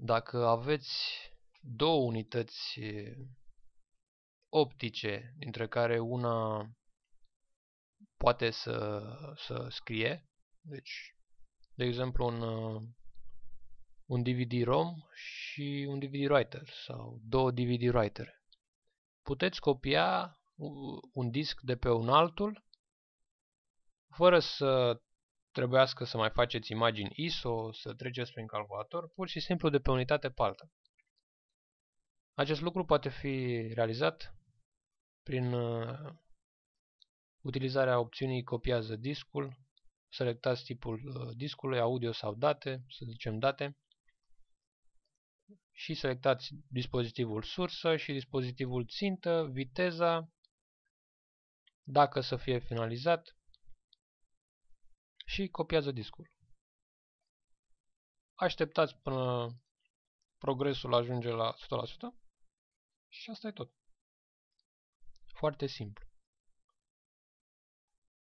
Dacă aveți două unități optice, dintre care una poate să, să scrie, deci, de exemplu, un, un DVD-ROM și un DVD-writer sau două DVD-writere. Puteți copia un disc de pe un altul fără să trebuiască să mai faceți imagini ISO, să treceți prin calculator, pur și simplu de pe unitate pe alta. Acest lucru poate fi realizat prin uh, utilizarea opțiunii copiază discul, selectați tipul uh, discului, audio sau date, să zicem date, și selectați dispozitivul sursă și dispozitivul țintă, viteza, dacă să fie finalizat, și copiază discul. Așteptați până progresul ajunge la 100% și asta e tot. Foarte simplu.